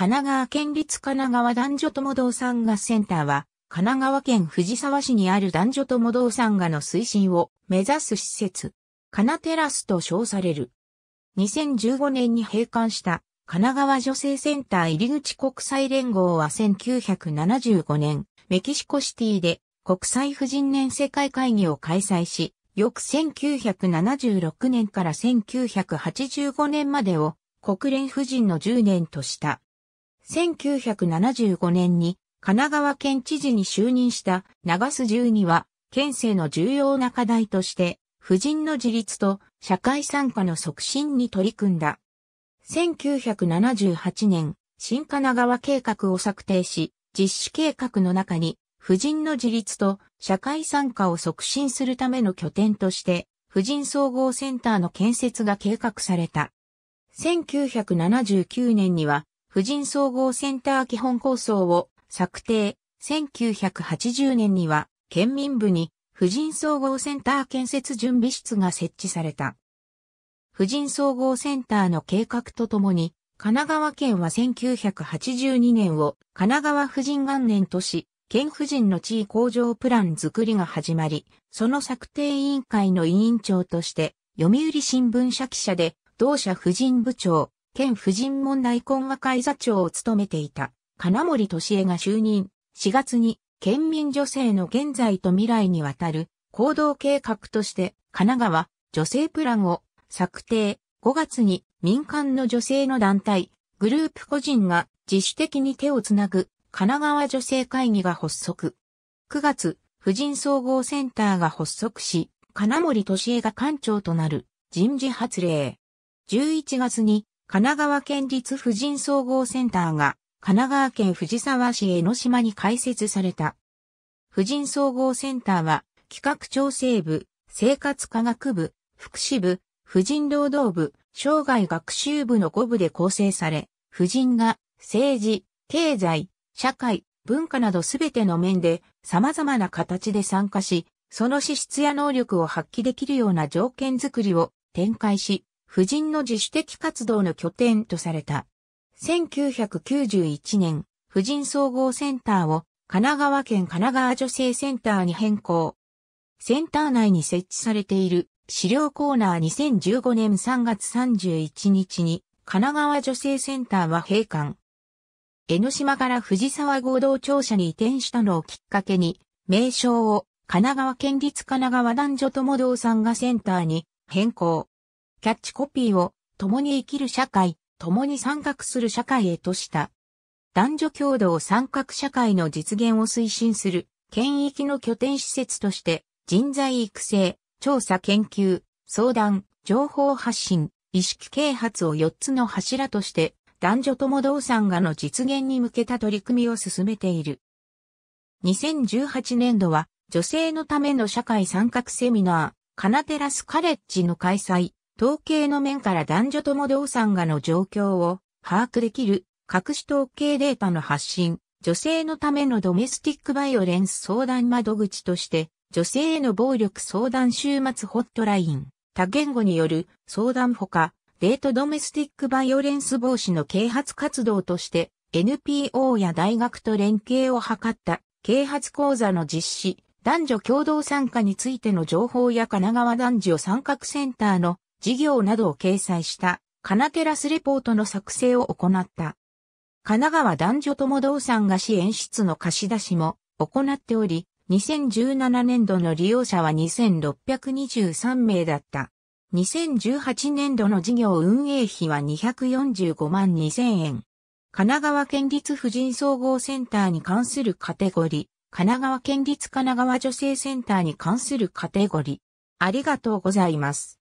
神奈川県立神奈川男女友さ産がセンターは、神奈川県藤沢市にある男女友さ産がの推進を目指す施設、カナテラスと称される。2015年に閉館した神奈川女性センター入口国際連合は1975年、メキシコシティで国際婦人年世界会議を開催し、翌1976年から1985年までを国連婦人の10年とした。1975年に神奈川県知事に就任した長須十二は、県政の重要な課題として、婦人の自立と社会参加の促進に取り組んだ。1978年、新神奈川計画を策定し、実施計画の中に、婦人の自立と社会参加を促進するための拠点として、婦人総合センターの建設が計画された。1979年には、婦人総合センター基本構想を策定。1980年には県民部に婦人総合センター建設準備室が設置された。婦人総合センターの計画とともに、神奈川県は1982年を神奈川婦人元年とし、県婦人の地位向上プラン作りが始まり、その策定委員会の委員長として、読売新聞社記者で、同社婦人部長、県婦人問題懇和会座長を務めていた金森敏江が就任、4月に県民女性の現在と未来にわたる行動計画として神奈川女性プランを策定、5月に民間の女性の団体、グループ個人が自主的に手をつなぐ神奈川女性会議が発足。9月、婦人総合センターが発足し、金森敏江が館長となる人事発令。11月に神奈川県立婦人総合センターが神奈川県藤沢市江ノ島に開設された。婦人総合センターは企画調整部、生活科学部、福祉部、婦人労働部、生涯学習部の5部で構成され、婦人が政治、経済、社会、文化などすべての面で様々な形で参加し、その資質や能力を発揮できるような条件づくりを展開し、婦人の自主的活動の拠点とされた。1991年、婦人総合センターを神奈川県神奈川女性センターに変更。センター内に設置されている資料コーナー2015年3月31日に神奈川女性センターは閉館。江ノ島から藤沢合同庁舎に移転したのをきっかけに、名称を神奈川県立神奈川男女共さんがセンターに変更。キャッチコピーを、共に生きる社会、共に参画する社会へとした。男女共同参画社会の実現を推進する、県域の拠点施設として、人材育成、調査研究、相談、情報発信、意識啓発を4つの柱として、男女共同参画の実現に向けた取り組みを進めている。2018年度は、女性のための社会参画セミナー、カナテラスカレッジの開催、統計の面から男女とも動産がの状況を把握できる各種統計データの発信、女性のためのドメスティックバイオレンス相談窓口として、女性への暴力相談週末ホットライン、多言語による相談ほか、デートドメスティックバイオレンス防止の啓発活動として、NPO や大学と連携を図った啓発講座の実施、男女共同参加についての情報や神奈川男女参画センターの事業などを掲載したナテラスレポートの作成を行った。神奈川男女も。同産菓子演出の貸し出しも行っており、2017年度の利用者は2623名だった。2018年度の事業運営費は245万2000円。神奈川県立婦人総合センターに関するカテゴリー、神奈川県立神奈川女性センターに関するカテゴリー。ありがとうございます。